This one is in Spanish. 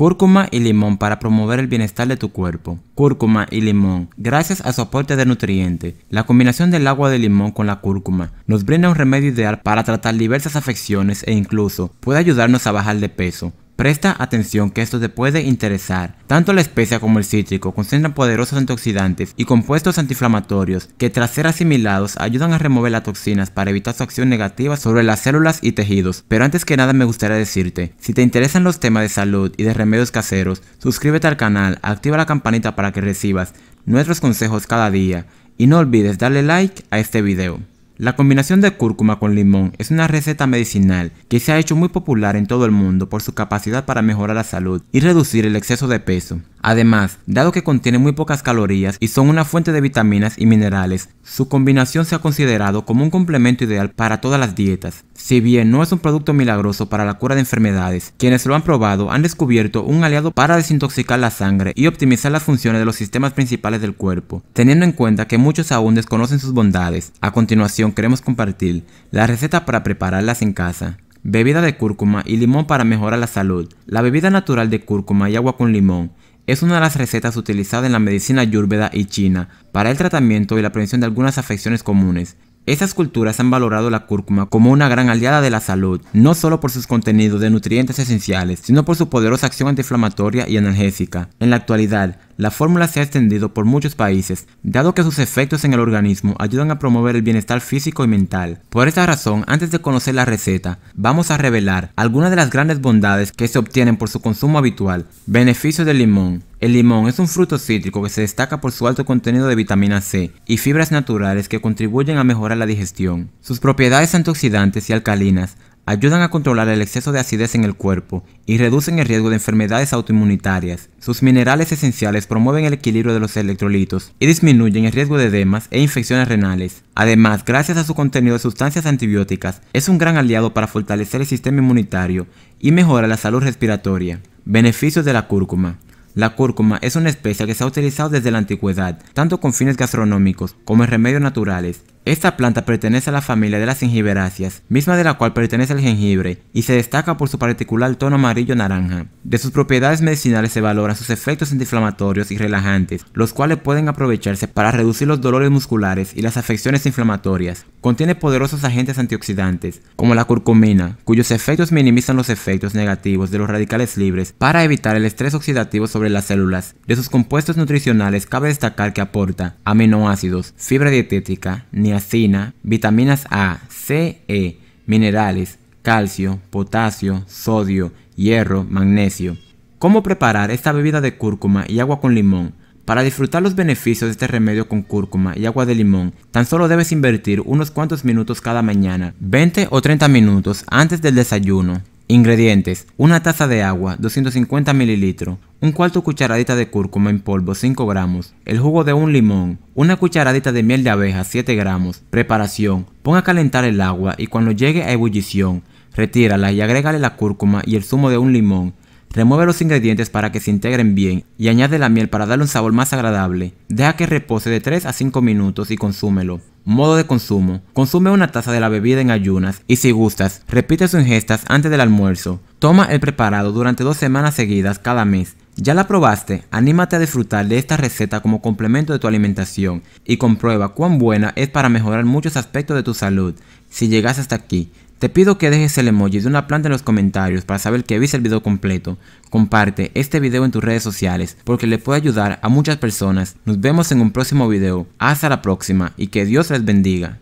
Cúrcuma y limón para promover el bienestar de tu cuerpo. Cúrcuma y limón, gracias a su aporte de nutrientes, la combinación del agua de limón con la cúrcuma nos brinda un remedio ideal para tratar diversas afecciones e incluso puede ayudarnos a bajar de peso. Presta atención que esto te puede interesar. Tanto la especia como el cítrico concentran poderosos antioxidantes y compuestos antiinflamatorios que tras ser asimilados ayudan a remover las toxinas para evitar su acción negativa sobre las células y tejidos. Pero antes que nada me gustaría decirte, si te interesan los temas de salud y de remedios caseros, suscríbete al canal, activa la campanita para que recibas nuestros consejos cada día y no olvides darle like a este video. La combinación de cúrcuma con limón es una receta medicinal que se ha hecho muy popular en todo el mundo por su capacidad para mejorar la salud y reducir el exceso de peso. Además, dado que contiene muy pocas calorías y son una fuente de vitaminas y minerales, su combinación se ha considerado como un complemento ideal para todas las dietas. Si bien no es un producto milagroso para la cura de enfermedades, quienes lo han probado han descubierto un aliado para desintoxicar la sangre y optimizar las funciones de los sistemas principales del cuerpo, teniendo en cuenta que muchos aún desconocen sus bondades. A continuación queremos compartir la receta para prepararlas en casa. Bebida de cúrcuma y limón para mejorar la salud. La bebida natural de cúrcuma y agua con limón es una de las recetas utilizadas en la medicina ayurveda y china para el tratamiento y la prevención de algunas afecciones comunes estas culturas han valorado la cúrcuma como una gran aliada de la salud, no solo por sus contenidos de nutrientes esenciales, sino por su poderosa acción antiinflamatoria y analgésica. En la actualidad, la fórmula se ha extendido por muchos países, dado que sus efectos en el organismo ayudan a promover el bienestar físico y mental. Por esta razón, antes de conocer la receta, vamos a revelar algunas de las grandes bondades que se obtienen por su consumo habitual. Beneficio del limón. El limón es un fruto cítrico que se destaca por su alto contenido de vitamina C y fibras naturales que contribuyen a mejorar la digestión. Sus propiedades antioxidantes y alcalinas ayudan a controlar el exceso de acidez en el cuerpo y reducen el riesgo de enfermedades autoinmunitarias. Sus minerales esenciales promueven el equilibrio de los electrolitos y disminuyen el riesgo de edemas e infecciones renales. Además, gracias a su contenido de sustancias antibióticas, es un gran aliado para fortalecer el sistema inmunitario y mejora la salud respiratoria. Beneficios de la cúrcuma. La cúrcuma es una especie que se ha utilizado desde la antigüedad, tanto con fines gastronómicos como en remedios naturales, esta planta pertenece a la familia de las gingiberáceas, misma de la cual pertenece el jengibre, y se destaca por su particular tono amarillo-naranja. De sus propiedades medicinales se valoran sus efectos antiinflamatorios y relajantes, los cuales pueden aprovecharse para reducir los dolores musculares y las afecciones inflamatorias. Contiene poderosos agentes antioxidantes, como la curcumina, cuyos efectos minimizan los efectos negativos de los radicales libres para evitar el estrés oxidativo sobre las células. De sus compuestos nutricionales cabe destacar que aporta aminoácidos, fibra dietética, niacina, vitaminas A, C, E, minerales, calcio, potasio, sodio, hierro, magnesio. ¿Cómo preparar esta bebida de cúrcuma y agua con limón? Para disfrutar los beneficios de este remedio con cúrcuma y agua de limón, tan solo debes invertir unos cuantos minutos cada mañana, 20 o 30 minutos antes del desayuno. Ingredientes: una taza de agua, 250 ml, un cuarto cucharadita de cúrcuma en polvo, 5 gramos, el jugo de un limón, una cucharadita de miel de abeja, 7 gramos. Preparación: ponga a calentar el agua y cuando llegue a ebullición, retírala y agrégale la cúrcuma y el zumo de un limón. Remueve los ingredientes para que se integren bien y añade la miel para darle un sabor más agradable. Deja que repose de 3 a 5 minutos y consúmelo. Modo de consumo. Consume una taza de la bebida en ayunas y si gustas, repite sus ingestas antes del almuerzo. Toma el preparado durante dos semanas seguidas cada mes. ¿Ya la probaste? Anímate a disfrutar de esta receta como complemento de tu alimentación y comprueba cuán buena es para mejorar muchos aspectos de tu salud. Si llegas hasta aquí, te pido que dejes el emoji de una planta en los comentarios para saber que viste el video completo. Comparte este video en tus redes sociales porque le puede ayudar a muchas personas. Nos vemos en un próximo video. Hasta la próxima y que Dios les bendiga.